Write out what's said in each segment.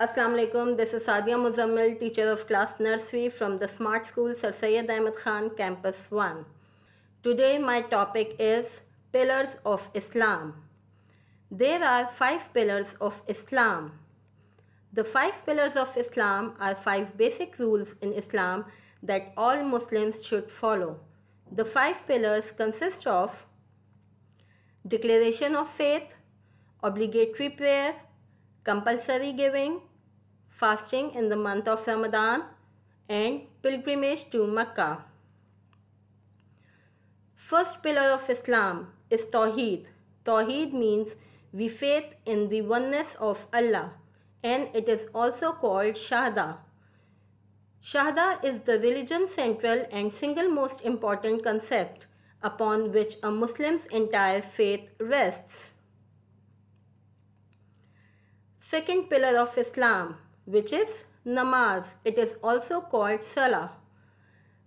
Assalamu alaikum, this is Sadia Muzammil, teacher of class nursery from the Smart School Sir Sayyid Ahmed Khan Campus 1. Today my topic is Pillars of Islam. There are five pillars of Islam. The five pillars of Islam are five basic rules in Islam that all Muslims should follow. The five pillars consist of Declaration of Faith, Obligatory Prayer, Compulsory Giving, fasting in the month of Ramadan, and pilgrimage to Mecca. First pillar of Islam is Tawheed. Tawheed means we faith in the oneness of Allah and it is also called Shahada. Shahada is the religion central and single most important concept upon which a Muslim's entire faith rests. Second pillar of Islam which is namaz. It is also called salah.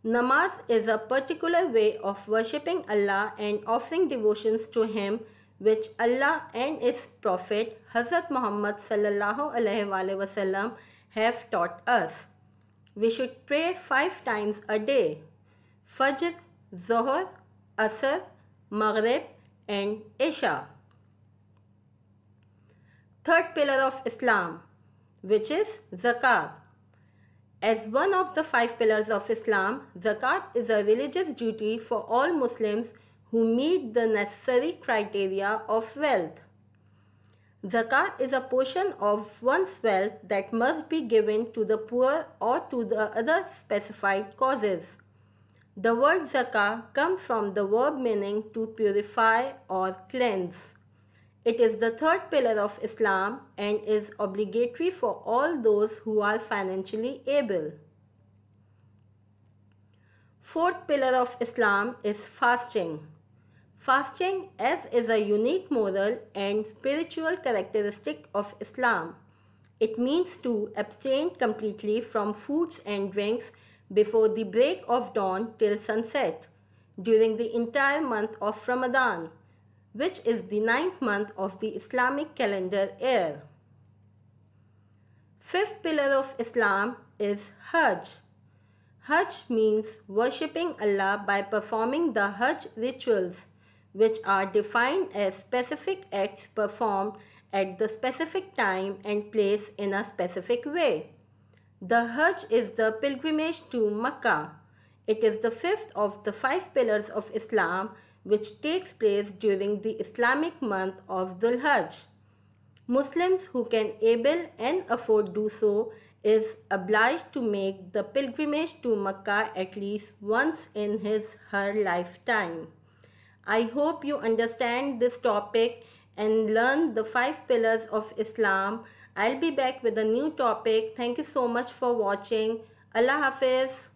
Namaz is a particular way of worshipping Allah and offering devotions to Him which Allah and His Prophet Hazrat Muhammad wasallam have taught us. We should pray five times a day. Fajr, Zohar, Asr, Maghrib and Isha. Third pillar of Islam which is zakat. As one of the five pillars of Islam, zakat is a religious duty for all Muslims who meet the necessary criteria of wealth. Zakat is a portion of one's wealth that must be given to the poor or to the other specified causes. The word zakah comes from the verb meaning to purify or cleanse. It is the third pillar of Islam and is obligatory for all those who are financially able. Fourth pillar of Islam is fasting. Fasting as is a unique moral and spiritual characteristic of Islam. It means to abstain completely from foods and drinks before the break of dawn till sunset during the entire month of Ramadan which is the ninth month of the Islamic calendar year. Fifth pillar of Islam is Hajj. Hajj means worshipping Allah by performing the Hajj rituals which are defined as specific acts performed at the specific time and place in a specific way. The Hajj is the pilgrimage to Mecca. It is the fifth of the five pillars of Islam which takes place during the Islamic month of Dhul Hajj. Muslims who can able and afford do so is obliged to make the pilgrimage to Mecca at least once in his her lifetime. I hope you understand this topic and learn the five pillars of Islam. I'll be back with a new topic. Thank you so much for watching. Allah Hafiz.